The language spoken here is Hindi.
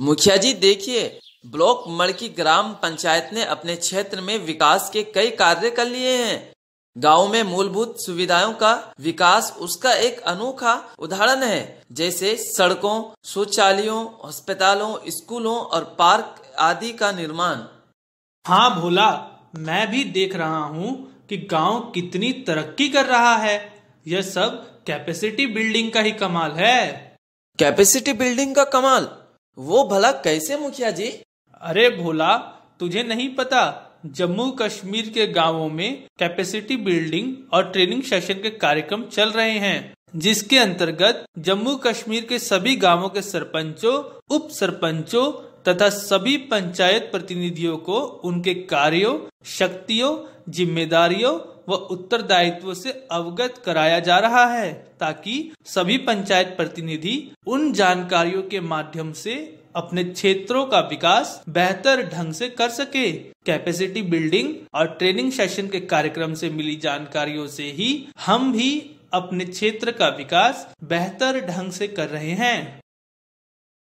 मुखिया जी देखिए ब्लॉक मड़की ग्राम पंचायत ने अपने क्षेत्र में विकास के कई कार्य कर लिए हैं गांव में मूलभूत सुविधाओं का विकास उसका एक अनोखा उदाहरण है जैसे सड़कों शौचालयों अस्पतालों स्कूलों और पार्क आदि का निर्माण हाँ भोला मैं भी देख रहा हूँ कि गांव कितनी तरक्की कर रहा है यह सब कैपेसिटी बिल्डिंग का ही कमाल है कैपेसिटी बिल्डिंग का कमाल वो भला कैसे मुखिया जी अरे भोला तुझे नहीं पता जम्मू कश्मीर के गांवों में कैपेसिटी बिल्डिंग और ट्रेनिंग सेशन के कार्यक्रम चल रहे हैं जिसके अंतर्गत जम्मू कश्मीर के सभी गांवों के सरपंचों उप सरपंचों तथा सभी पंचायत प्रतिनिधियों को उनके कार्यों शक्तियों जिम्मेदारियों व उत्तरदायित्व से अवगत कराया जा रहा है ताकि सभी पंचायत प्रतिनिधि उन जानकारियों के माध्यम से अपने क्षेत्रों का विकास बेहतर ढंग से कर सके कैपेसिटी बिल्डिंग और ट्रेनिंग सेशन के कार्यक्रम से मिली जानकारियों से ही हम भी अपने क्षेत्र का विकास बेहतर ढंग से कर रहे हैं